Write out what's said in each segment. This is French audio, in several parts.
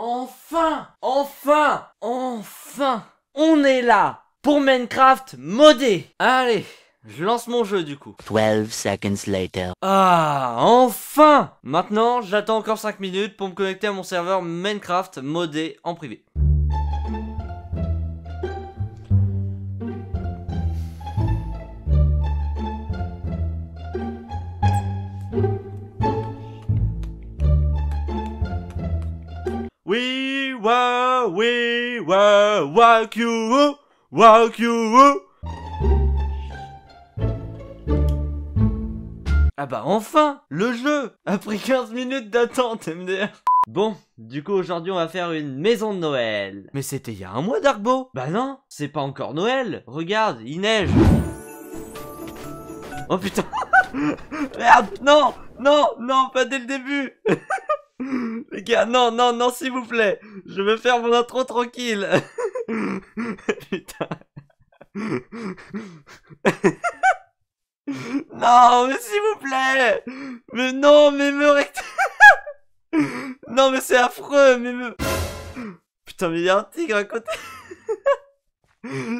Enfin Enfin Enfin On est là pour Minecraft modé Allez je lance mon jeu du coup. 12 seconds later. Ah, enfin Maintenant, j'attends encore 5 minutes pour me connecter à mon serveur Minecraft modé en privé. wa, we, wa, walk you, Ah bah enfin Le jeu Après 15 minutes d'attente, MDR Bon, du coup aujourd'hui on va faire une maison de Noël. Mais c'était il y a un mois Darkbo Bah non, c'est pas encore Noël Regarde, il neige Oh putain Merde, non Non, non, pas dès le début Les gars, non, non, non, s'il vous plaît. Je veux faire mon intro tranquille. Putain. non, mais s'il vous plaît. Mais non, mais me rect... non, mais c'est affreux, mais me... Putain, mais il y a un tigre à côté.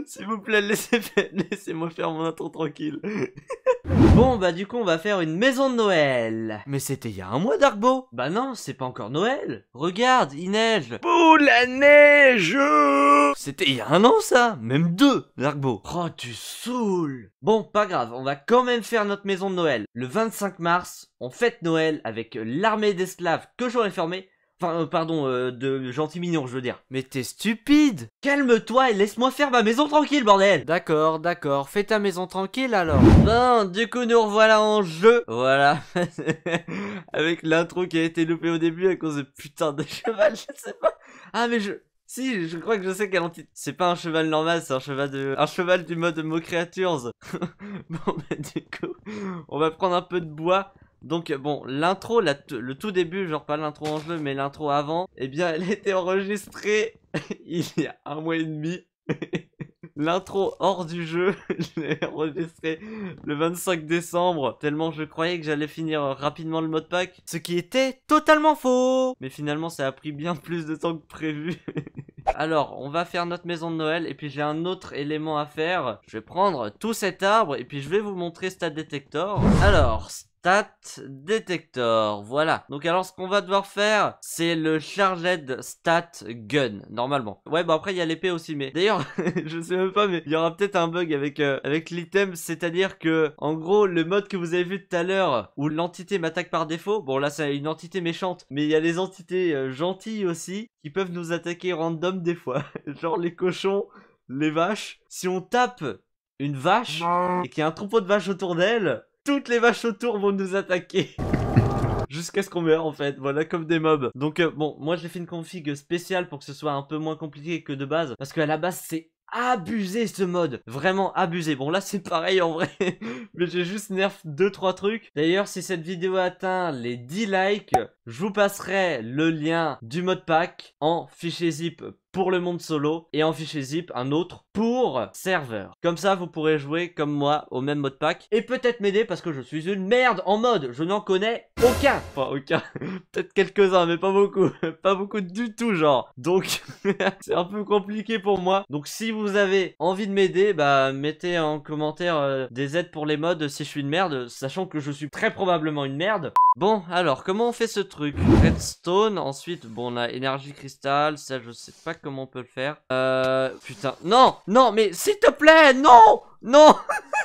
s'il vous plaît, laissez-moi faire mon intro tranquille. Bon bah du coup on va faire une maison de Noël Mais c'était il y a un mois Darkbow Bah non, c'est pas encore Noël Regarde, il neige Boule la neige C'était il y a un an ça Même deux, Darkbow Oh tu saoules Bon, pas grave, on va quand même faire notre maison de Noël. Le 25 mars, on fête Noël avec l'armée d'esclaves que j'aurais formée euh, pardon, euh, de gentil mignon, je veux dire. Mais t'es stupide Calme-toi et laisse-moi faire ma maison tranquille, bordel D'accord, d'accord, fais ta maison tranquille alors. Bon, du coup, nous revoilà en jeu. Voilà. Avec l'intro qui a été loupée au début à cause de putain de cheval, je sais pas. Ah, mais je... Si, je crois que je sais quelle titre C'est pas un cheval normal, c'est un cheval de, un cheval du mode Mo Creatures. bon, bah, du coup, on va prendre un peu de bois. Donc bon, l'intro, le tout début, genre pas l'intro en jeu, mais l'intro avant, eh bien elle était enregistrée il y a un mois et demi. L'intro hors du jeu, je l'ai enregistré le 25 décembre, tellement je croyais que j'allais finir rapidement le mode pack, ce qui était totalement faux Mais finalement ça a pris bien plus de temps que prévu. Alors, on va faire notre maison de Noël et puis j'ai un autre élément à faire. Je vais prendre tout cet arbre et puis je vais vous montrer Stat Detector. Alors, Stat Detector, voilà. Donc alors ce qu'on va devoir faire, c'est le Charged Stat Gun, normalement. Ouais, bah après il y a l'épée aussi, mais d'ailleurs, je sais même pas, mais il y aura peut-être un bug avec, euh, avec l'item, c'est-à-dire que, en gros, le mode que vous avez vu tout à l'heure, où l'entité m'attaque par défaut, bon là c'est une entité méchante, mais il y a les entités euh, gentilles aussi, qui peuvent nous attaquer random des fois, genre les cochons, les vaches. Si on tape une vache, et qu'il y a un troupeau de vaches autour d'elle, toutes les vaches autour vont nous attaquer jusqu'à ce qu'on meurt en fait, voilà comme des mobs. Donc euh, bon, moi j'ai fait une config spéciale pour que ce soit un peu moins compliqué que de base, parce qu'à la base c'est abusé ce mode, vraiment abusé. Bon là c'est pareil en vrai, mais j'ai juste nerf 2-3 trucs. D'ailleurs si cette vidéo atteint les 10 likes, je vous passerai le lien du mode pack en fichier zip pour le monde solo et en fichier zip un autre pour serveur. Comme ça, vous pourrez jouer comme moi au même mode pack et peut-être m'aider parce que je suis une merde en mode. Je n'en connais aucun. Enfin, aucun. peut-être quelques-uns, mais pas beaucoup. pas beaucoup du tout, genre. Donc, c'est un peu compliqué pour moi. Donc, si vous avez envie de m'aider, bah, mettez en commentaire euh, des aides pour les modes si je suis une merde, sachant que je suis très probablement une merde. Bon, alors, comment on fait ce truc Redstone, ensuite, bon, on a énergie cristal, ça, je sais pas comment comment on peut le faire. Euh, putain, non, non, mais s'il te plaît, non, non.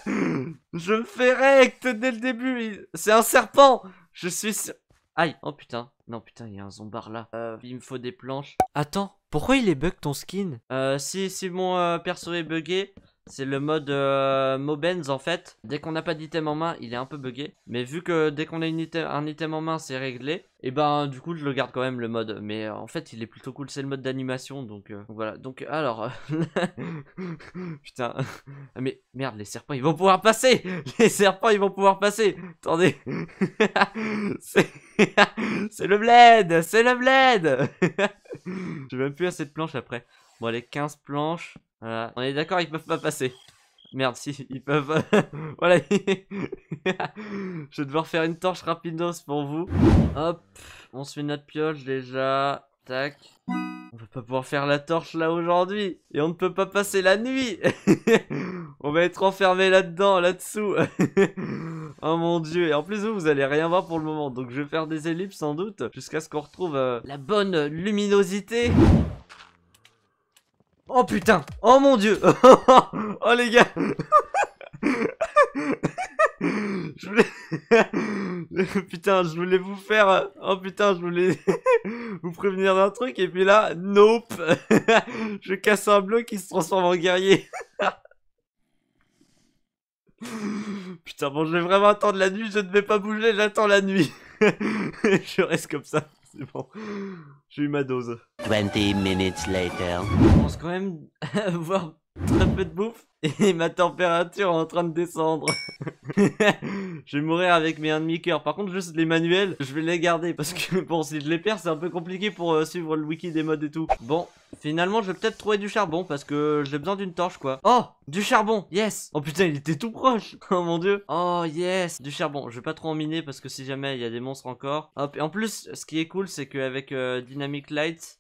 je fais rect dès le début. C'est un serpent. Je suis Aïe, oh putain. Non, putain, il y a un zombar là. Euh, il me faut des planches. Attends, pourquoi il est bug ton skin Euh, si, si mon euh, perso est bugué, c'est le mode euh, Mobens en fait. Dès qu'on n'a pas d'item en main, il est un peu bugué Mais vu que dès qu'on a un item en main, c'est réglé. Et eh ben du coup, je le garde quand même le mode. Mais euh, en fait, il est plutôt cool. C'est le mode d'animation. Donc euh, voilà. Donc alors. Putain. Ah, mais merde, les serpents, ils vont pouvoir passer. Les serpents, ils vont pouvoir passer. Attendez. c'est le bled. C'est le bled. J'ai même plus assez de planches après. Bon, les 15 planches. On est d'accord, ils peuvent pas passer. Merde, si, ils peuvent... voilà. je vais devoir faire une torche rapidos pour vous. Hop, on se fait notre pioche déjà. Tac. On va pas pouvoir faire la torche là aujourd'hui. Et on ne peut pas passer la nuit. on va être enfermé là-dedans, là-dessous. oh mon dieu. Et en plus, vous, vous allez rien voir pour le moment. Donc je vais faire des ellipses sans doute. Jusqu'à ce qu'on retrouve euh, la bonne luminosité. Oh putain Oh mon dieu Oh les gars je voulais... putain, je voulais vous faire... Oh putain, je voulais vous prévenir d'un truc, et puis là, nope Je casse un bloc qui se transforme en guerrier. putain, bon, je vais vraiment attendre la nuit, je ne vais pas bouger, j'attends la nuit. je reste comme ça c'est bon. J'ai eu ma dose. 20 minutes later. On se quand même avoir très peu de bouffe. et ma température est en train de descendre. je vais mourir avec mes 1,5 cœur. Par contre, juste les manuels, je vais les garder parce que bon, si je les perds, c'est un peu compliqué pour euh, suivre le wiki des modes et tout. Bon, finalement, je vais peut-être trouver du charbon parce que j'ai besoin d'une torche quoi. Oh, du charbon, yes. Oh putain, il était tout proche. Oh mon dieu. Oh yes, du charbon. Je vais pas trop en miner parce que si jamais il y a des monstres encore. Hop, et en plus, ce qui est cool, c'est qu'avec euh, Dynamic Light,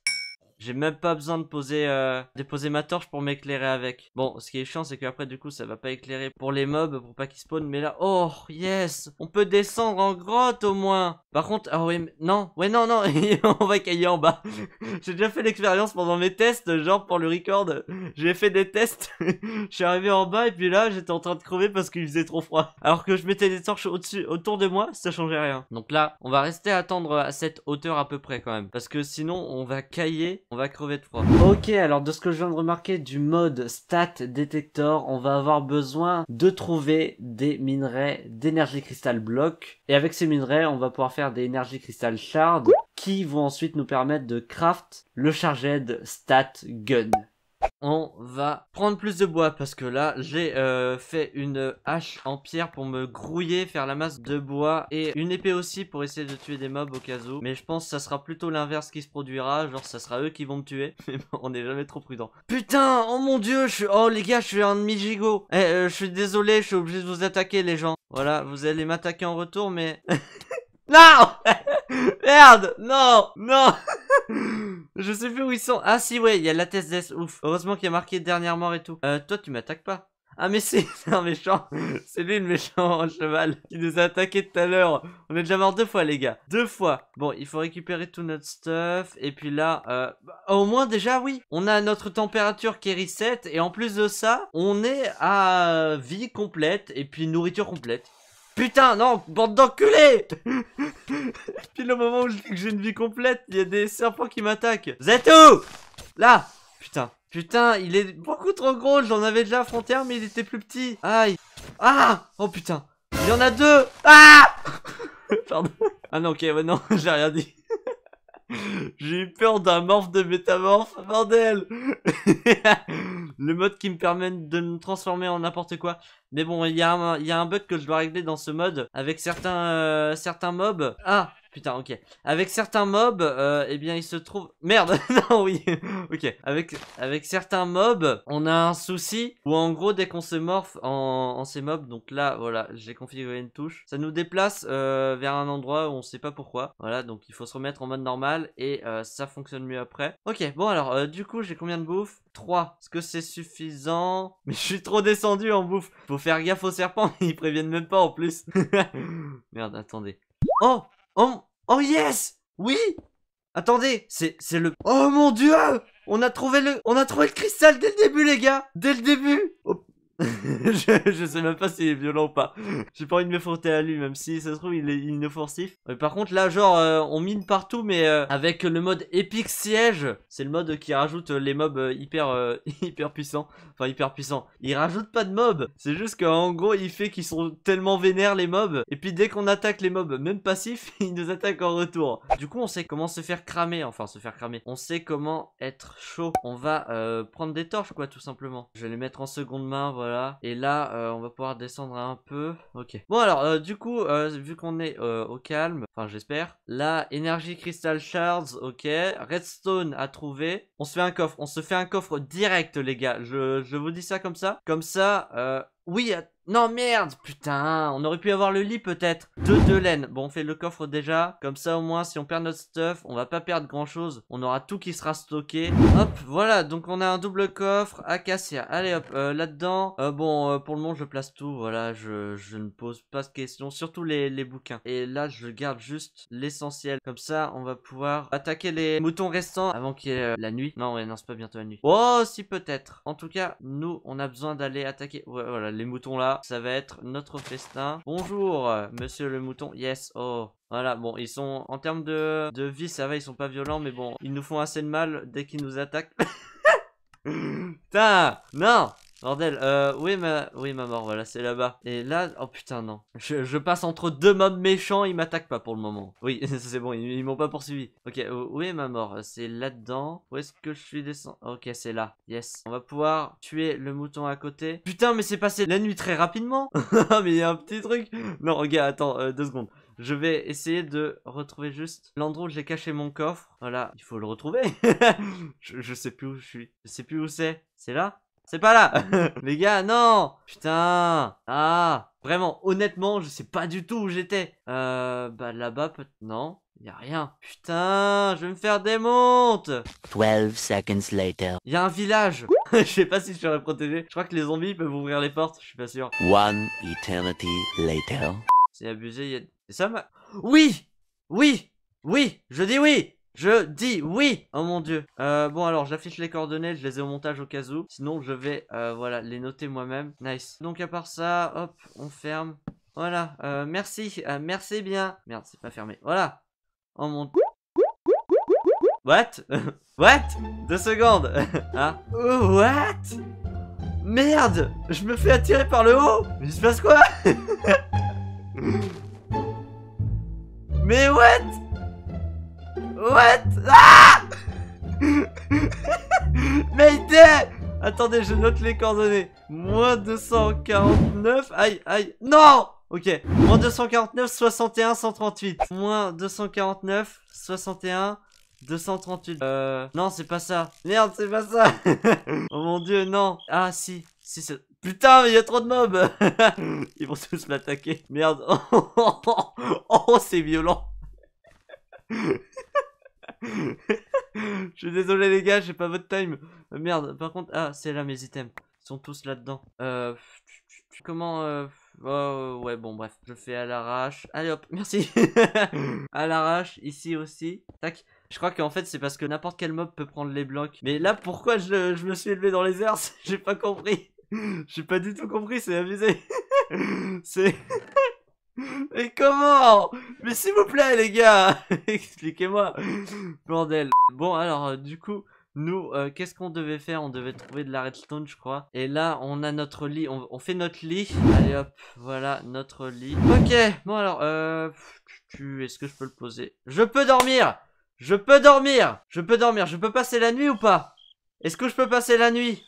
j'ai même pas besoin euh, de poser, ma torche pour m'éclairer avec. Bon, ce qui est chiant, c'est qu'après, du coup, ça va pas éclairer pour les mobs, pour pas qu'ils spawnent. Mais là, oh, yes On peut descendre en grotte, au moins Par contre, ah oui, non, ouais, non, non, on va cailler en bas. J'ai déjà fait l'expérience pendant mes tests, genre pour le record. J'ai fait des tests. Je suis arrivé en bas, et puis là, j'étais en train de crever parce qu'il faisait trop froid. Alors que je mettais des torches au-dessus, autour de moi, ça changeait rien. Donc là, on va rester attendre à cette hauteur à peu près, quand même. Parce que sinon, on va cailler on va crever de froid. Ok, alors de ce que je viens de remarquer du mode stat detector, on va avoir besoin de trouver des minerais d'énergie cristal bloc. Et avec ces minerais, on va pouvoir faire des énergie cristal shard qui vont ensuite nous permettre de craft le charged stat gun. On va prendre plus de bois parce que là, j'ai euh, fait une hache en pierre pour me grouiller, faire la masse de bois et une épée aussi pour essayer de tuer des mobs au cas où. Mais je pense que ça sera plutôt l'inverse qui se produira, genre ça sera eux qui vont me tuer. Mais bon, on n'est jamais trop prudent. Putain, oh mon dieu, je suis... Oh les gars, je suis un demi eh, euh, je suis désolé, je suis obligé de vous attaquer les gens. Voilà, vous allez m'attaquer en retour, mais... non Merde Non Non je sais plus où ils sont. Ah si, ouais, il y a la test Ouf. Heureusement qu'il y a marqué dernière mort et tout. Euh, toi, tu m'attaques pas. Ah mais c'est un méchant, c'est lui le méchant cheval qui nous a attaqué tout à l'heure. On est déjà mort deux fois les gars, deux fois. Bon, il faut récupérer tout notre stuff et puis là, euh, bah, au moins déjà oui, on a notre température qui est reset et en plus de ça, on est à vie complète et puis nourriture complète. Putain, non, bande d'enculés Depuis le moment où je dis que j'ai une vie complète, il y a des serpents qui m'attaquent. Vous êtes Là Putain. Putain, il est beaucoup trop gros. J'en avais déjà affronté un, mais il était plus petit. Aïe. Ah Oh putain. Il y en a deux Ah Pardon. Ah non, ok, ouais, non, j'ai rien dit. J'ai eu peur d'un morphe de métamorphe, bordel Le mode qui me permet de me transformer en n'importe quoi. Mais bon, il y, y, a un bug que je dois régler dans ce mode avec certains, euh, certains mobs. Ah, Putain, ok. Avec certains mobs, euh, eh bien, ils se trouvent... Merde Non, oui Ok. Avec, avec certains mobs, on a un souci où, en gros, dès qu'on se morphe en, ces mobs, donc là, voilà, j'ai configuré une touche, ça nous déplace euh, vers un endroit où on sait pas pourquoi. Voilà, donc il faut se remettre en mode normal et euh, ça fonctionne mieux après. Ok, bon, alors, euh, du coup, j'ai combien de bouffe 3. Est-ce que c'est suffisant Mais je suis trop descendu en bouffe. Faut faire gaffe aux serpents, ils préviennent même pas en plus. Merde, attendez. Oh Oh, oh yes Oui Attendez, c'est le... Oh mon dieu On a trouvé le... On a trouvé le cristal dès le début, les gars Dès le début oh, je, sais même pas s'il est violent ou pas. J'ai pas envie de me frotter à lui, même si ça se trouve il est inoffensif. par contre là, genre, euh, on mine partout, mais euh, avec le mode épique siège, c'est le mode qui rajoute les mobs euh, hyper hyper puissants. Enfin hyper puissants. Il rajoute pas de mobs. C'est juste qu'en gros il fait qu'ils sont tellement vénères les mobs. Et puis dès qu'on attaque les mobs, même passifs, ils nous attaquent en retour. Du coup on sait comment se faire cramer, enfin se faire cramer. On sait comment être chaud. On va prendre des torches quoi tout simplement. Je vais les mettre en seconde main, voilà. Et là, euh, on va pouvoir descendre un peu. Ok. Bon, alors, euh, du coup, euh, vu qu'on est au calme, enfin, j'espère. Là, énergie crystal shards, ok. Redstone à trouver. On se fait un coffre. On se fait un coffre direct, les gars. Je, je vous dis ça comme ça. Comme ça, oui, non merde, putain, on aurait pu avoir le lit peut-être. Deux De laine Bon, on fait le coffre déjà. Comme ça au moins, si on perd notre stuff, on va pas perdre grand chose. On aura tout qui sera stocké. Hop, voilà, donc on a un double coffre acacia. Allez hop, euh, là-dedans. Euh, bon, euh, pour le moment, je place tout. Voilà, je, je ne pose pas de questions. Surtout les, les bouquins. Et là, je garde juste l'essentiel. Comme ça, on va pouvoir attaquer les moutons restants avant qu'il y ait la nuit. Non, ouais, non, c'est pas bientôt la nuit. Oh, si peut-être. En tout cas, nous, on a besoin d'aller attaquer... voilà, les moutons là ça va être notre festin. Bonjour, monsieur le mouton. Yes, oh. Voilà, bon, ils sont... En termes de, de vie, ça va, ils sont pas violents, mais bon, ils nous font assez de mal dès qu'ils nous attaquent. Putain, non Bordel, euh, oui ma, oui ma mort, voilà, c'est là-bas. Et là, oh putain non. Je, passe entre deux mobs méchants, ils m'attaquent pas pour le moment. Oui, c'est bon, ils, m'ont pas poursuivi. Ok, oui ma mort, c'est là-dedans. Où est-ce que je suis descendu Ok, c'est là. Yes. On va pouvoir tuer le mouton à côté. Putain, mais c'est passé la nuit très rapidement. mais il y a un petit truc. Non, regarde, attends, euh, deux secondes. Je vais essayer de retrouver juste l'endroit où j'ai caché mon coffre. Voilà, il faut le retrouver. je, je, sais plus où je suis. Je sais plus où c'est. C'est là c'est pas là mmh. Les gars, non Putain Ah Vraiment, honnêtement, je sais pas du tout où j'étais. Euh, bah là-bas, peut-être... non, y a rien. Putain, je vais me faire des montes 12 seconds later. Y a un village Je sais pas si je serais protégé. Je crois que les zombies peuvent ouvrir les portes, je suis pas sûr. One eternity later. C'est abusé, y'a... ça ma... Oui Oui Oui Je dis oui je dis oui Oh mon dieu euh, Bon alors j'affiche les coordonnées, je les ai au montage au cas où. Sinon je vais euh, voilà les noter moi-même. Nice. Donc à part ça, hop, on ferme. Voilà, euh, merci, euh, merci bien. Merde, c'est pas fermé. Voilà. Oh mon... What What Deux secondes Ah What Merde Je me fais attirer par le haut Mais il se passe quoi Mais what What ah Mayday Attendez, je note les coordonnées. Moins 249. Aïe, aïe. Non Ok. Moins 249, 61, 138. Moins 249, 61, 238. Euh... Non, c'est pas ça. Merde, c'est pas ça. oh mon dieu, non. Ah, si. Si, c'est... Putain, mais il y a trop de mobs Ils vont tous m'attaquer. Merde. oh, c'est violent. je suis désolé les gars, j'ai pas votre time. Euh, merde, par contre, ah, c'est là mes items. Ils sont tous là-dedans. Euh, comment... Euh, oh, ouais, bon, bref. Je fais à l'arrache. Allez hop, merci. à l'arrache, ici aussi. Tac. Je crois qu'en fait c'est parce que n'importe quel mob peut prendre les blocs. Mais là pourquoi je, je me suis élevé dans les airs J'ai pas compris. J'ai pas du tout compris, c'est amusé. c'est... Et comment Mais s'il vous plaît les gars Expliquez-moi Bordel Bon alors euh, du coup... Nous, euh, qu'est-ce qu'on devait faire On devait trouver de la redstone, je crois. Et là, on a notre lit. On, fait notre lit. Allez, hop. Voilà, notre lit. Ok. Bon, alors, euh... Est-ce que je peux le poser Je peux dormir Je peux dormir Je peux dormir. Je peux passer la nuit ou pas Est-ce que je peux passer la nuit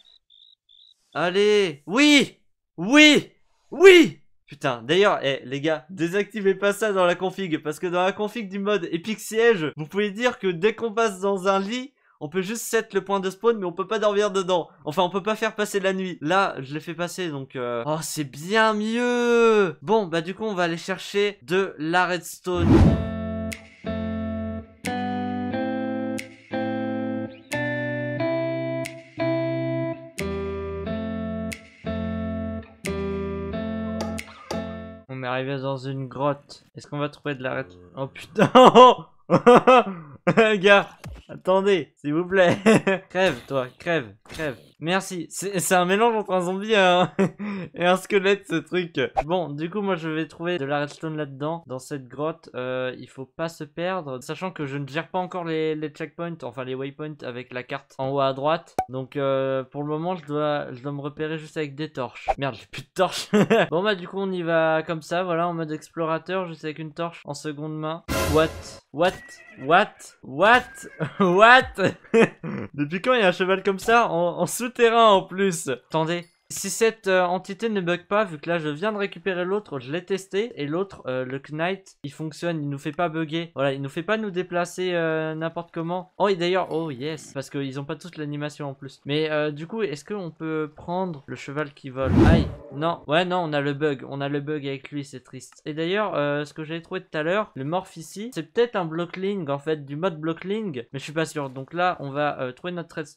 Allez Oui Oui Oui Putain, d'ailleurs, eh, les gars, désactivez pas ça dans la config, parce que dans la config du mode Epic Siège, vous pouvez dire que dès qu'on passe dans un lit, on peut juste set le point de spawn, mais on peut pas dormir dedans. Enfin, on peut pas faire passer la nuit. Là, je l'ai fait passer, donc... Euh... Oh, c'est bien mieux Bon, bah du coup, on va aller chercher de la redstone. arrivé dans une grotte. Est-ce qu'on va trouver de la... Euh, oh putain Gars Attendez, s'il vous plaît. crève, toi, crève, crève. Merci. C'est un mélange entre un zombie et un, squelette, ce truc. Bon, du coup, moi, je vais trouver de la redstone là-dedans, dans cette grotte. Euh, il faut pas se perdre, sachant que je ne gère pas encore les, checkpoints, enfin les waypoints avec la carte en haut à droite. Donc, euh, pour le moment, je dois, je dois me repérer juste avec des torches. Merde, j'ai plus de torches. bon, bah, du coup, on y va comme ça, voilà, en mode explorateur, juste avec une torche en seconde main. What What What What What Depuis quand il y a un cheval comme ça en, en souterrain en plus Attendez, si cette euh, entité ne bug pas, vu que là je viens de récupérer l'autre, je l'ai testé, et l'autre, euh, le Knight, il fonctionne, il nous fait pas bugger. Voilà, il nous fait pas nous déplacer euh, n'importe comment. Oh, et d'ailleurs, oh yes, parce qu'ils ont pas tous l'animation en plus. Mais du coup, est-ce qu'on peut prendre le cheval qui vole Aïe, non, ouais, non, on a le bug, on a le bug avec lui, c'est triste. Et d'ailleurs, ce que j'avais trouvé tout à l'heure, le morph ici, c'est peut-être un blockling, en fait, du mode blockling, mais je suis pas sûr. Donc là, on va trouver notre trade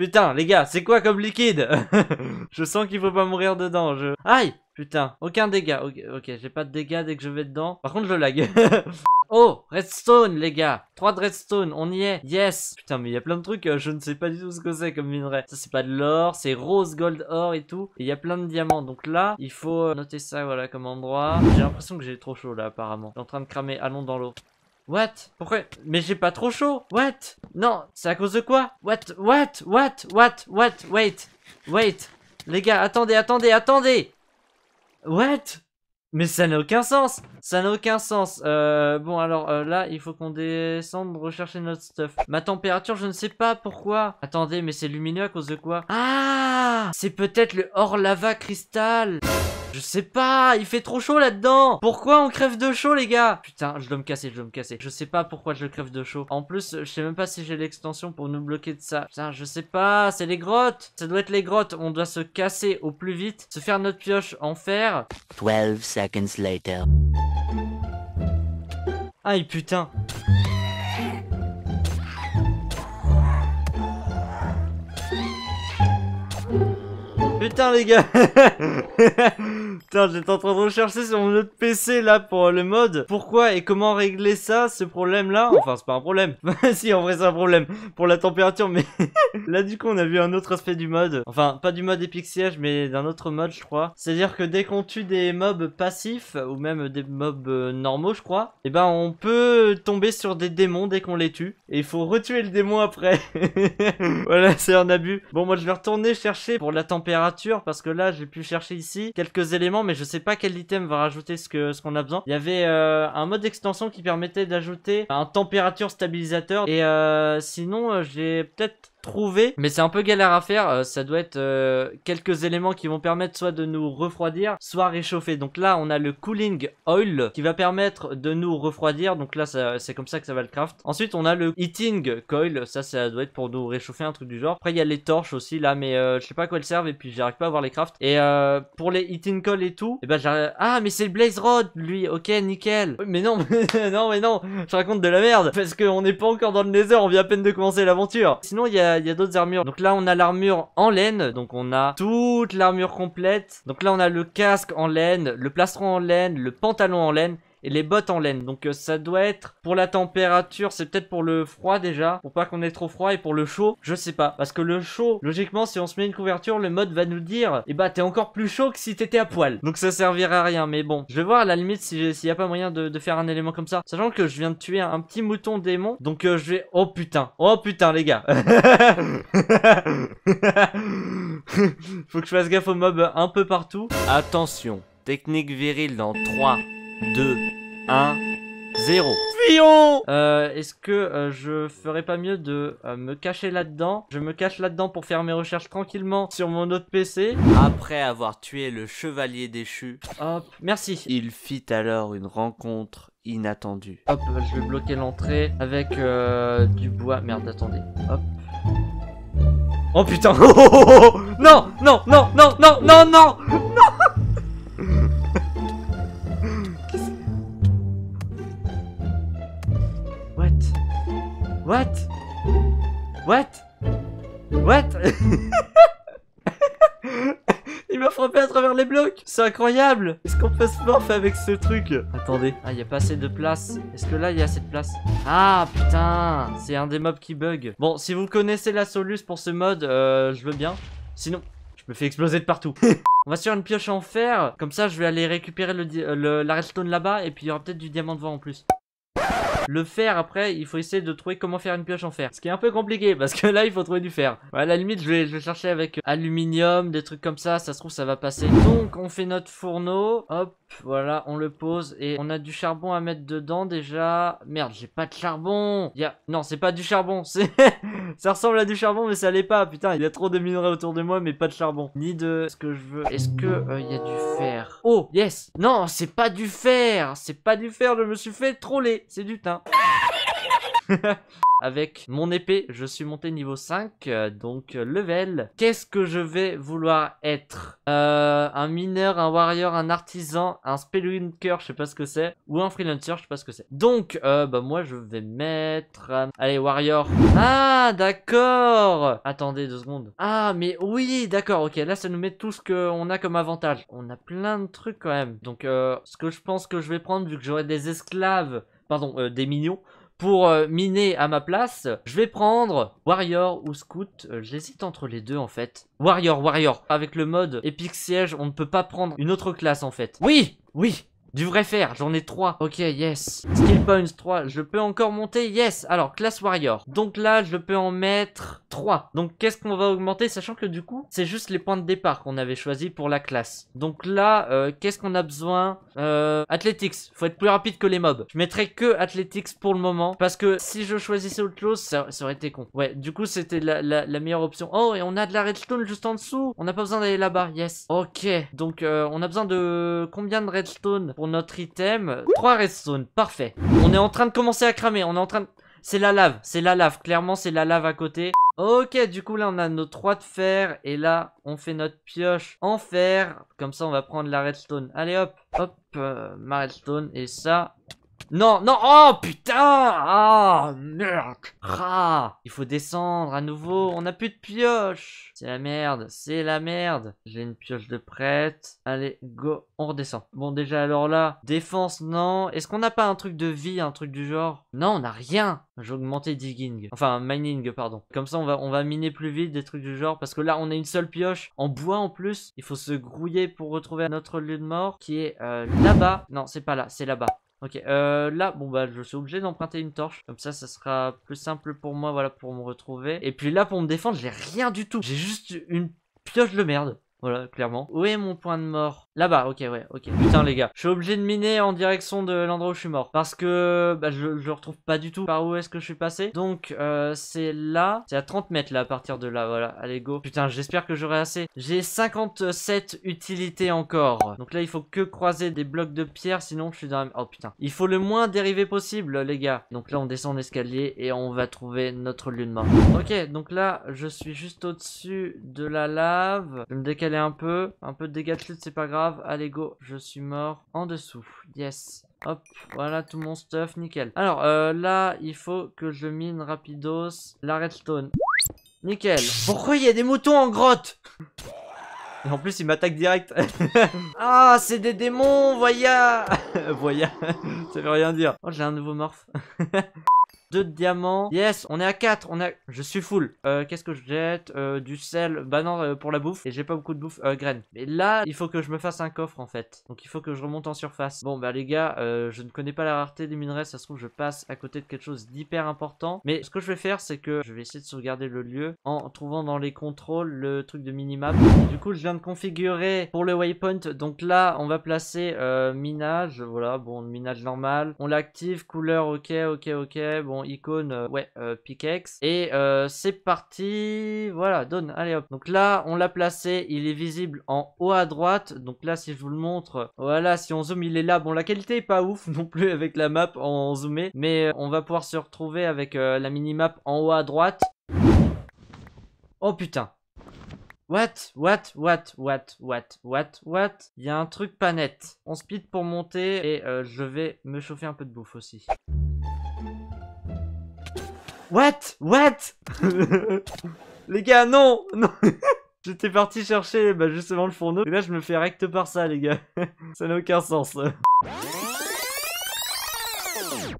Putain, les gars, c'est quoi comme liquide Je sens qu'il faut pas mourir dedans, je... Aïe Putain, aucun dégât. Ok, j'ai pas de dégâts dès que je vais dedans. Par contre, je lag. oh, redstone, les gars. Trois de redstone, on y est. Yes. Putain, mais il y a plein de trucs, euh, je ne sais pas du tout ce que c'est comme minerai. Ça, c'est pas de l'or, c'est rose, gold, or et tout. Et il y a plein de diamants. Donc là, il faut euh, noter ça, voilà, comme endroit. J'ai l'impression que j'ai trop chaud, là, apparemment. Je en train de cramer. Allons dans l'eau. What Pourquoi Mais j'ai pas trop chaud What Non, c'est à cause de quoi What What What What What Wait Wait Les gars, attendez, attendez, attendez What Mais ça n'a aucun sens Ça n'a aucun sens euh, Bon alors, euh, là, il faut qu'on descende rechercher notre stuff. Ma température, je ne sais pas pourquoi. Attendez, mais c'est lumineux à cause de quoi Ah C'est peut-être le hors-lava cristal je sais pas, il fait trop chaud là-dedans Pourquoi on crève de chaud, les gars Putain, je dois me casser, je dois me casser. Je sais pas pourquoi je crève de chaud. En plus, je sais même pas si j'ai l'extension pour nous bloquer de ça. Putain, je sais pas, c'est les grottes Ça doit être les grottes, on doit se casser au plus vite, se faire notre pioche en fer. 12 seconds later. Aïe, putain Putain les gars Putain j'étais en train de rechercher sur mon autre PC là pour le mode Pourquoi et comment régler ça, ce problème là Enfin c'est pas un problème Si en vrai c'est un problème pour la température mais Là du coup on a vu un autre aspect du mode Enfin pas du mode épique mais d'un autre mode je crois C'est à dire que dès qu'on tue des mobs passifs ou même des mobs euh, normaux je crois Et eh ben on peut tomber sur des démons dès qu'on les tue Et il faut retuer le démon après Voilà c'est un abus Bon moi je vais retourner chercher pour la température parce que là j'ai pu chercher ici quelques éléments mais je sais pas quel item va rajouter ce que ce qu'on a besoin. Il y avait euh, un mode extension qui permettait d'ajouter un température stabilisateur et euh, sinon euh, j'ai peut-être trouver, mais c'est un peu galère à faire. Euh, ça doit être euh, quelques éléments qui vont permettre soit de nous refroidir, soit réchauffer. Donc là, on a le cooling oil qui va permettre de nous refroidir. Donc là, c'est comme ça que ça va le craft. Ensuite, on a le heating coil. Ça, ça doit être pour nous réchauffer un truc du genre. Après, il y a les torches aussi là, mais euh, je sais pas à quoi elles servent. Et puis, j'arrive pas à voir les crafts. Et pour les heating coil et tout, et eh ben j'arrive. Ah, mais c'est le blaze rod, lui. Ok, nickel. Mais non, mais non, mais non. Je raconte de la merde parce qu'on n'est pas encore dans le nether. On vient à peine de commencer l'aventure. Sinon, il y a il y a d'autres armures. Donc là, on a l'armure en laine. Donc on a toute l'armure complète. Donc là, on a le casque en laine, le plastron en laine, le pantalon en laine et les bottes en laine. Donc euh, ça doit être pour la température, c'est peut-être pour le froid déjà, pour pas qu'on ait trop froid et pour le chaud, je sais pas. Parce que le chaud, logiquement, si on se met une couverture, le mode va nous dire, et eh bah t'es encore plus chaud que si t'étais à poil. Donc ça servira à rien, mais bon, je vais voir à la limite s'il si y a pas moyen de, faire un élément comme ça. Sachant que je viens de tuer un, petit mouton démon, donc euh, je vais... Oh putain, oh putain les gars. Faut que je fasse gaffe aux mobs un peu partout. Attention, technique virile dans 3, 2, 1, 0. Fillon euh, Est-ce que je ferais pas mieux de me cacher là-dedans Je me cache là-dedans pour faire mes recherches tranquillement sur mon autre PC. Après avoir tué le chevalier déchu, hop, merci. Il fit alors une rencontre inattendue. Hop, je vais bloquer l'entrée avec du bois. Merde, attendez. Hop. Oh putain Non Non Non Non Non Non Non Non What What What Il m'a frappé à travers les blocs C'est incroyable Est-ce qu'on peut se morph avec ce truc Attendez. Ah, il n'y a pas assez de place. Est-ce que là, il y a assez de place Ah, putain C'est un des mobs qui bug. Bon, si vous connaissez la soluce pour ce mode, euh, je veux bien. Sinon, je me fais exploser de partout. On va sur une pioche en fer. Comme ça, je vais aller récupérer euh, le, la redstone là-bas. Et puis, il y aura peut-être du diamant de vent en plus. Le fer, après, il faut essayer de trouver comment faire une pioche en fer. Ce qui est un peu compliqué, parce que là, il faut trouver du fer. À la limite, je vais, je chercher avec euh, aluminium, des trucs comme ça. Ça se trouve, ça va passer. Donc, on fait notre fourneau. Hop, voilà, on le pose. Et on a du charbon à mettre dedans, déjà. Merde, j'ai pas de charbon. Y a... Non, c'est pas du charbon. C'est... ça ressemble à du charbon, mais ça l'est pas. Putain, il y a trop de minerais autour de moi, mais pas de charbon. Ni de ce que je veux. Est-ce que euh, y a du fer Oh, yes Non, c'est pas du fer C'est pas du fer, je me suis fait troller. C'est du teint Avec mon épée, je suis monté niveau 5, euh, donc euh, level. Qu'est-ce que je vais vouloir être euh, Un mineur, un warrior, un artisan, un spelunker, je sais pas ce que c'est, ou un freelancer, je sais pas ce que c'est. Donc, euh, bah moi je vais mettre... allez, warrior. Ah, d'accord Attendez deux secondes. Ah, mais oui, d'accord, ok, là ça nous met tout ce qu'on a comme avantage. On a plein de trucs quand même. Donc, ce que je pense que je vais prendre, vu que j'aurai des esclaves pardon, euh, des minions pour euh, miner à ma place. Je vais prendre Warrior ou Scout. Euh, j'hésite entre les deux en fait. Warrior, Warrior. Avec le mode Epic Siège, on ne peut pas prendre une autre classe en fait. Oui, oui, du vrai fer, j'en ai 3. Ok, yes. Skill points, 3. Je peux encore monter, yes. Alors, classe warrior. Donc là, je peux en mettre 3. Donc, qu'est-ce qu'on va augmenter Sachant que du coup, c'est juste les points de départ qu'on avait choisi pour la classe. Donc là, euh, qu'est-ce qu'on a besoin euh, Athletics. Faut être plus rapide que les mobs. Je mettrai que Athletics pour le moment. Parce que si je choisissais autre chose, ça, aurait été con. Ouais, du coup, c'était la, meilleure option. Oh, et on a de la redstone juste en dessous. On n'a pas besoin d'aller là-bas, yes. Ok, donc euh, on a besoin de combien de redstone notre item. 3 redstone, parfait. On est en train de commencer à cramer, on est en train de... C'est la lave, c'est la lave, clairement c'est la lave à côté. Ok, du coup là on a nos trois de fer et là on fait notre pioche en fer. Comme ça on va prendre la redstone. Allez hop, hop, euh, ma redstone et ça, non, non, oh putain Ah, merde Ah, il faut descendre à nouveau, on n'a plus de pioche C'est la merde, c'est la merde J'ai une pioche de prête. Allez, go, on redescend. Bon, déjà, alors là, défense, non. Est-ce qu'on n'a pas un truc de vie, un truc du genre Non, on n'a rien J'ai augmenté digging. Enfin, mining, pardon. Comme ça, on va, on va miner plus vite, des trucs du genre, parce que là, on a une seule pioche, en bois en plus. Il faut se grouiller pour retrouver notre lieu de mort, qui est euh, là-bas. Non, c'est pas là, c'est là-bas. Ok, euh, là, bon bah je suis obligé d'emprunter une torche. Comme ça, ça sera plus simple pour moi, voilà, pour me retrouver. Et puis là, pour me défendre, j'ai rien du tout. J'ai juste une pioche de merde. Voilà, clairement. Où est mon point de mort Là-bas, ok, ouais, ok. Putain, les gars. Je suis obligé de miner en direction de l'endroit où je suis mort. Parce que bah, je, je retrouve pas du tout par où est-ce que je suis passé. Donc, euh, c'est là. C'est à 30 mètres, là, à partir de là. Voilà, allez, go. Putain, j'espère que j'aurai assez. J'ai 57 utilités encore. Donc là, il faut que croiser des blocs de pierre. Sinon, je suis dans la... Oh, putain. Il faut le moins dériver possible, les gars. Donc là, on descend l'escalier et on va trouver notre lieu de mort. Ok, donc là, je suis juste au-dessus de la lave. Je me décale un peu. Un peu de dégâts de chute, c'est pas grave. Allez, go. Je suis mort en dessous. Yes. Hop, voilà tout mon stuff, nickel. Alors, euh, là, il faut que je mine rapidos la redstone. Nickel. Pourquoi il y a des moutons en grotte en plus, il m'attaque direct. ah, c'est des démons, voya Voya, ça veut rien dire. Oh, j'ai un nouveau morph. 2 de diamants. Yes, on est à 4. On a... Je suis full. Euh, qu'est-ce que je jette euh, Du sel. Bah non, euh, pour la bouffe. Et j'ai pas beaucoup de bouffe. graines. Mais là, il faut que je me fasse un coffre en fait. Donc il faut que je remonte en surface. Bon, bah les gars, je ne connais pas la rareté des minerais. Ça se trouve, je passe à côté de quelque chose d'hyper important. Mais ce que je vais faire, c'est que je vais essayer de sauvegarder le lieu en trouvant dans les contrôles le truc de minimap. Du coup, je viens de configurer pour le waypoint. Donc là, on va placer minage. Voilà, bon, minage normal. On l'active. Couleur, ok, ok, ok. Bon, icône, euh, ouais, euh, pickaxe. Et euh, c'est parti, voilà, donne, allez hop. Donc là, on l'a placé, il est visible en haut à droite. Donc là, si je vous le montre, voilà, si on zoome, il est là. Bon, la qualité est pas ouf non plus avec la map en zoomé, mais on va pouvoir se retrouver avec la minimap en haut à droite. Oh putain What What What What What What What Il y a un truc pas net. On speed pour monter et je vais me chauffer un peu de bouffe aussi. What What Les gars, non Non J'étais parti chercher bah, justement le fourneau, et là je me fais recte par ça, les gars. ça n'a aucun sens.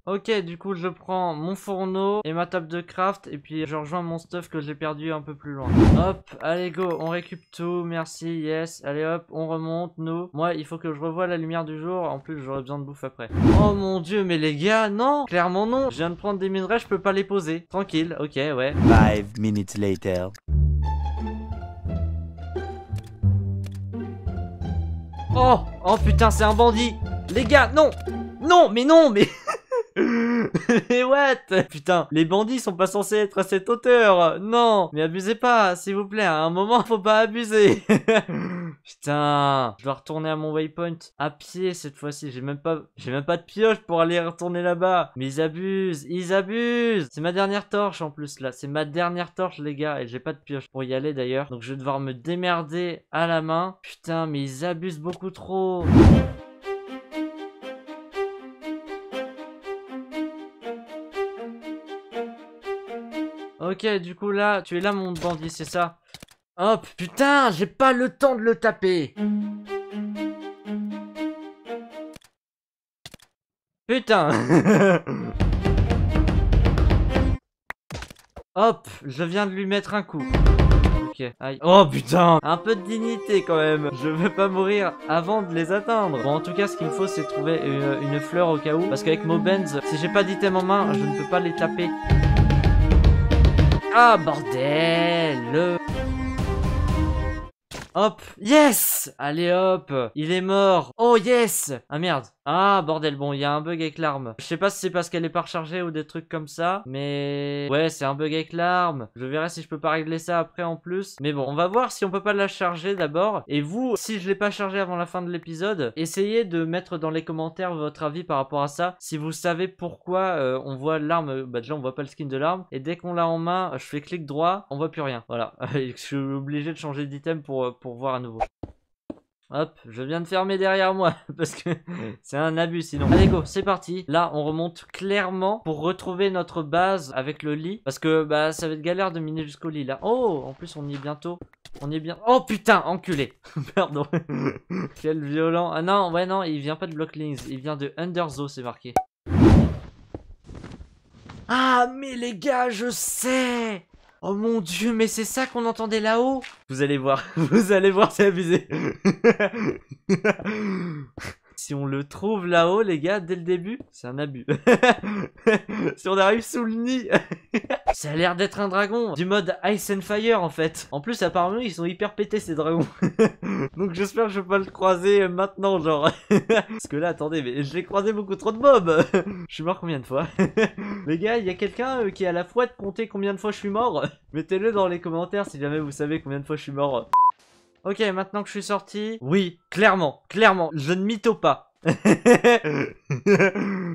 Ok, du coup, je prends mon fourneau et ma table de craft. Et puis, je rejoins mon stuff que j'ai perdu un peu plus loin. Hop, allez, go. On récupère tout. Merci, yes. Allez, hop, on remonte, nous. Moi, il faut que je revoie la lumière du jour. En plus, j'aurai besoin de bouffe après. Oh mon dieu, mais les gars, non Clairement non. Je viens de prendre des minerais, je peux pas les poser. Tranquille, ok, ouais. Five minutes later. Oh Oh putain, c'est un bandit Les gars, non Non, mais non, mais... Mais eh, what Putain, les bandits sont pas censés être à cette hauteur Non Mais abusez pas, s'il vous plaît, à un moment, faut pas abuser Putain, je dois retourner à mon waypoint à pied cette fois-ci. J'ai même pas, j'ai même pas de pioche pour aller retourner là-bas. Mais ils abusent, ils abusent. C'est ma dernière torche en plus là. C'est ma dernière torche les gars et j'ai pas de pioche pour y aller d'ailleurs. Donc je vais devoir me démerder à la main. Putain, mais ils abusent beaucoup trop. ok, du coup là, tu es là mon bandit, c'est ça Hop, putain, j'ai pas le temps de le taper Putain Hop, je viens de lui mettre un coup. Ok, aïe. Oh putain Un peu de dignité quand même Je veux pas mourir avant de les atteindre Bon, en tout cas, ce qu'il me faut, c'est trouver une, une, fleur au cas où. Parce qu'avec Mobenz, si j'ai pas d'item en main, je ne peux pas les taper. Ah, bordel Hop. Yes Allez hop. Il est mort. Oh yes Ah merde. Ah bordel, bon, il y a un bug avec l'arme. Je sais pas si c'est parce qu'elle est pas rechargée ou des trucs comme ça, mais... Ouais, c'est un bug avec l'arme. Je verrai si je peux pas régler ça après en plus. Mais bon, on va voir si on peut pas la charger d'abord. Et vous, si je l'ai pas chargée avant la fin de l'épisode, essayez de mettre dans les commentaires votre avis par rapport à ça. Si vous savez pourquoi euh, on voit l'arme, euh, bah déjà on voit pas le skin de l'arme. Et dès qu'on l'a en main, je fais clic droit, on voit plus rien. Voilà. je suis obligé de changer d'item pour, euh, pour voir à nouveau. Hop, je viens de fermer derrière moi parce que c'est un abus sinon. Allez go, c'est parti. Là, on remonte clairement pour retrouver notre base avec le lit parce que bah ça va être galère de miner jusqu'au lit là. Oh, en plus on y est bientôt. On y est bien. Oh putain, enculé. Pardon. Quel violent. Ah non, ouais non, il vient pas de Blocklings, il vient de Underzo, c'est marqué. Ah mais les gars, je sais Oh mon dieu, mais c'est ça qu'on entendait là-haut Vous allez voir, vous allez voir, c'est abusé si on le trouve là-haut, les gars, dès le début, c'est un abus. si on arrive sous le nid. ça a l'air d'être un dragon. Du mode Ice and Fire, en fait. En plus, apparemment, ils sont hyper pétés, ces dragons. Donc j'espère que je vais pas le croiser euh, maintenant, genre. Parce que là, attendez, mais je l'ai croisé beaucoup trop de mobs. je suis mort combien de fois Les gars, il y a quelqu'un euh, qui a la foi de compter combien de fois je suis mort Mettez-le dans les commentaires si jamais vous savez combien de fois je suis mort. Ok, maintenant que je suis sorti, oui, clairement, clairement, je ne mytho pas. Il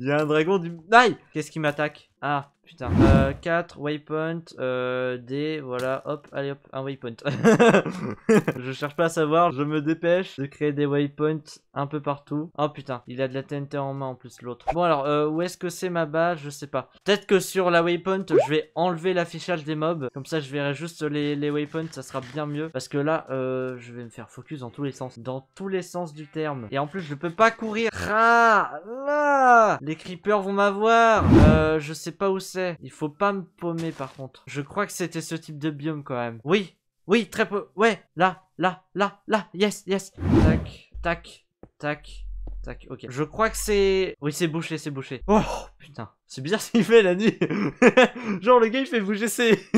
y a un dragon du... Aïe Qu'est-ce qui m'attaque Ah, Putain, euh, 4 waypoint, euh, D, voilà, hop, allez hop, un waypoint. je cherche pas à savoir, je me dépêche de créer des waypoints un peu partout. Oh putain, il a de la TNT en main en plus l'autre. Bon alors, euh, où est-ce que c'est ma base Je sais pas. Peut-être que sur la waypoint, je vais enlever l'affichage des mobs. Comme ça, je verrai juste les, waypoints, ça sera bien mieux. Parce que là, euh, je vais me faire focus dans tous les sens. Dans tous les sens du terme. Et en plus, je peux pas courir. Ah, là Les creepers vont m'avoir. Euh, je sais pas où il faut pas me paumer par contre. Je crois que c'était ce type de biome quand même. Oui, oui, très peu. Ouais, là, là, là, là. Yes, yes. Tac, tac, tac, tac. Ok. Je crois que c'est... Oui, c'est bouché, c'est bouché. Oh, putain. C'est bizarre ce qu'il fait la nuit. Genre le gars il fait bouger ses...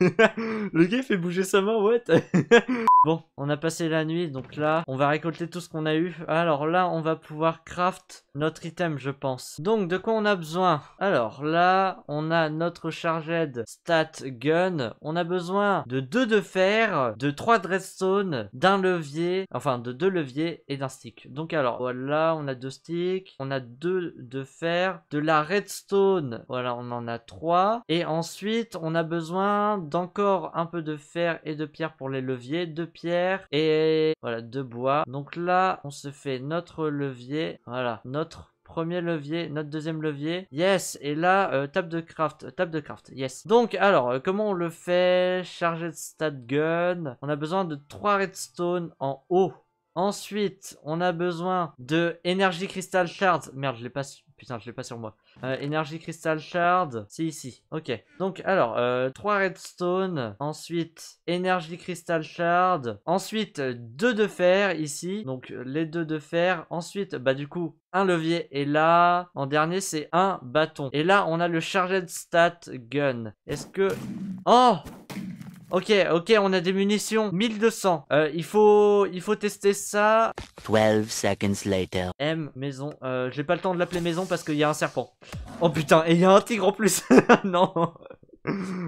le gars il fait bouger sa main, what Bon, on a passé la nuit, donc là, on va récolter tout ce qu'on a eu. Alors là, on va pouvoir craft notre item, je pense. Donc, de quoi on a besoin Alors là, on a notre de stat gun. On a besoin de deux de fer, de trois de redstone, d'un levier, enfin de deux leviers et d'un stick. Donc alors, voilà, on a deux sticks, on a deux de fer, de la redstone stone voilà, on en a trois. Et ensuite, on a besoin d'encore un peu de fer et de pierre pour les leviers, de pierre et voilà, de bois. Donc là, on se fait notre levier, voilà, notre premier levier, notre deuxième levier. Yes, et là, euh, table de craft, euh, table de craft, yes. Donc, alors, euh, comment on le fait charger de stat gun. On a besoin de trois redstone en haut. Ensuite, on a besoin de Energy Crystal Shards. Merde, je l'ai pas Putain, je l'ai pas sur moi. énergie euh, Crystal Shard. C'est ici. Ok. Donc, alors, 3 euh, redstone. Ensuite, énergie Crystal Shard. Ensuite, 2 euh, de fer ici. Donc, les 2 de fer. Ensuite, bah du coup, un levier. Et là, en dernier, c'est un bâton. Et là, on a le Charged Stat Gun. Est-ce que... Oh Ok, ok, on a des munitions. 1200. Euh, il faut il faut tester ça. 12 seconds later. M, maison. Euh, J'ai pas le temps de l'appeler maison parce qu'il y a un serpent. Oh putain, et il y a un tigre en plus. non.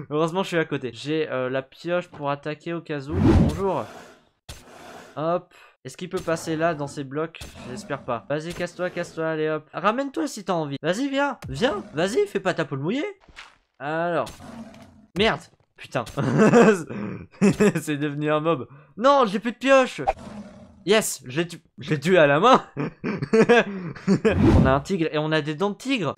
Heureusement, je suis à côté. J'ai euh, la pioche pour attaquer au cas où. Bonjour. Hop. Est-ce qu'il peut passer là dans ces blocs J'espère pas. Vas-y, casse-toi, casse-toi, allez hop. Ramène-toi si t'as envie. Vas-y, viens, viens, vas-y, fais pas ta poule mouillée. Alors. Merde Putain. c'est devenu un mob. Non, j'ai plus de pioche. Yes, j'ai l'ai tué à la main. on a un tigre et on a des dents de tigre.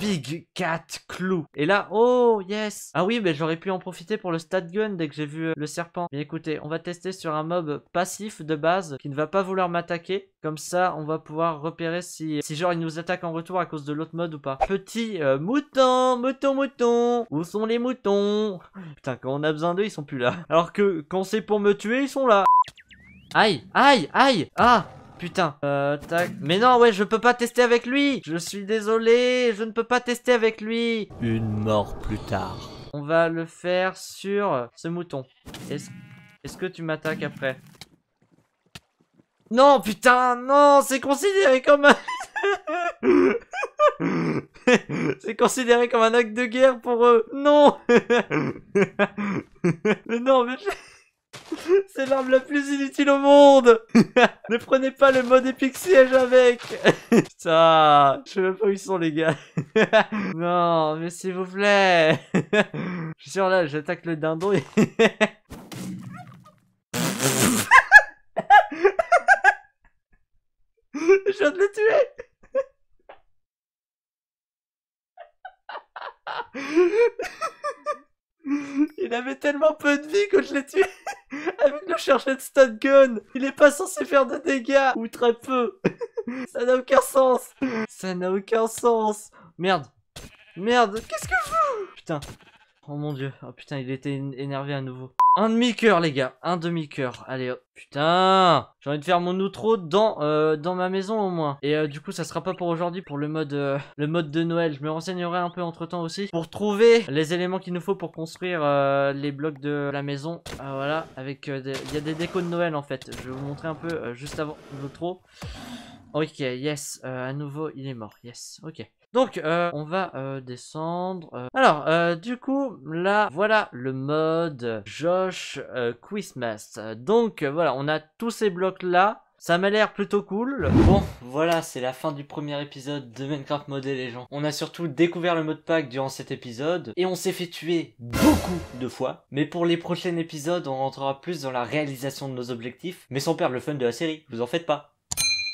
Big Cat Clou. Et là, oh yes Ah oui, mais j'aurais pu en profiter pour le stat gun dès que j'ai vu euh, le serpent. Mais écoutez, on va tester sur un mob passif de base qui ne va pas vouloir m'attaquer. Comme ça, on va pouvoir repérer si, si genre il nous attaque en retour à cause de l'autre mode ou pas. Petit euh, mouton, mouton, mouton Où sont les moutons Putain, quand on a besoin d'eux, ils sont plus là. Alors que quand c'est pour me tuer, ils sont là. Aïe, aïe, aïe Ah Putain. Euh, tac. Mais non, ouais, je peux pas tester avec lui. Je suis désolé, je ne peux pas tester avec lui. Une mort plus tard. On va le faire sur ce mouton. Est-ce que tu m'attaques après Non, putain, non, c'est considéré comme un... c'est considéré comme un acte de guerre pour eux. Non Mais non, mais... C'est l'arme la plus inutile au monde ne prenez pas le mode épique siège avec Putain Je sais même pas où ils sont les gars Non, mais s'il vous plaît Je suis sûr là, j'attaque le dindon et... Je viens de le tuer Il avait tellement peu de vie que je l'ai tué avec le chercher de stun gun. Il est pas censé faire de dégâts ou très peu. Ça n'a aucun sens. Ça n'a aucun sens. Merde. Merde. Qu'est-ce que je Putain. Oh mon dieu. Oh putain, il était énervé à nouveau. Un demi-coeur, les gars. Un demi-coeur. Allez, oh Putain. J'ai envie de faire mon outro dans, euh, dans ma maison au moins. Et euh, du coup, ça sera pas pour aujourd'hui pour le mode, euh, le mode de Noël. Je me renseignerai un peu entre temps aussi pour trouver les éléments qu'il nous faut pour construire les blocs de la maison. Ah, voilà. Avec, il y a des décos de Noël en fait. Je vais vous montrer un peu juste avant l'outro. Ok, yes. à nouveau, il est mort. Yes. Ok. Donc, euh, on va euh, descendre. Euh. Alors, du coup, là, voilà le mode Josh Christmas. Donc, voilà, on a tous ces blocs-là. Ça m'a l'air plutôt cool. Bon, voilà, c'est la fin du premier épisode de Minecraft Modé les gens. On a surtout découvert le mode pack durant cet épisode et on s'est fait tuer beaucoup de fois. Mais pour les prochains épisodes, on rentrera plus dans la réalisation de nos objectifs, mais sans perdre le fun de la série, vous en faites pas.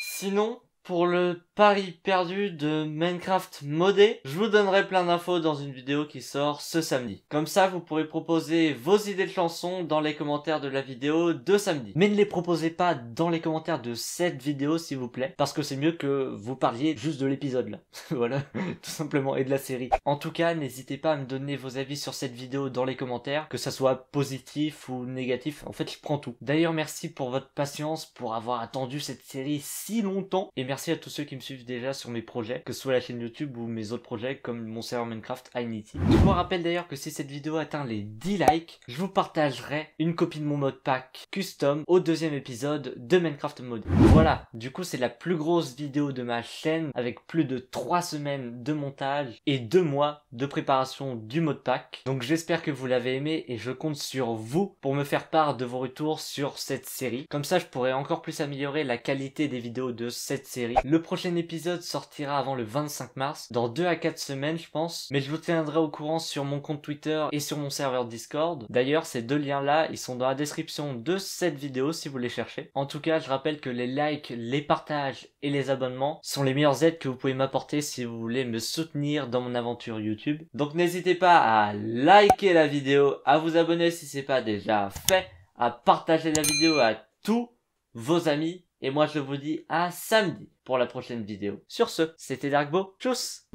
Sinon, pour le pari perdu de Minecraft modé. Je vous donnerai plein d'infos dans une vidéo qui sort ce samedi. Comme ça, vous pourrez proposer vos idées de chansons dans les commentaires de la vidéo de samedi. Mais ne les proposez pas dans les commentaires de cette vidéo, s'il vous plaît, parce que c'est mieux que vous parliez juste de l'épisode, là. voilà, tout simplement, et de la série. En tout cas, n'hésitez pas à me donner vos avis sur cette vidéo dans les commentaires, que ça soit positif ou négatif. En fait, je prends tout. D'ailleurs, merci pour votre patience, pour avoir attendu cette série si longtemps, et merci à tous ceux qui me suivent déjà sur mes projets, que ce soit la chaîne YouTube ou mes autres projets comme mon serveur Minecraft Inity. Je vous rappelle d'ailleurs que si cette vidéo atteint les 10 likes, je vous partagerai une copie de mon mode pack custom au deuxième épisode de Minecraft Mode. Voilà, du coup c'est la plus grosse vidéo de ma chaîne avec plus de 3 semaines de montage et 2 mois de préparation du mode pack. Donc j'espère que vous l'avez aimé et je compte sur vous pour me faire part de vos retours sur cette série. Comme ça je pourrai encore plus améliorer la qualité des vidéos de cette série le prochain épisode sortira avant le 25 mars, dans 2 à 4 semaines je pense, mais je vous tiendrai au courant sur mon compte Twitter et sur mon serveur Discord. D'ailleurs ces deux liens là, ils sont dans la description de cette vidéo si vous les cherchez. En tout cas je rappelle que les likes, les partages et les abonnements sont les meilleures aides que vous pouvez m'apporter si vous voulez me soutenir dans mon aventure YouTube. Donc n'hésitez pas à liker la vidéo, à vous abonner si c'est pas déjà fait, à partager la vidéo à tous vos amis et moi je vous dis à samedi pour la prochaine vidéo. Sur ce, c'était Darkbo. Tchuss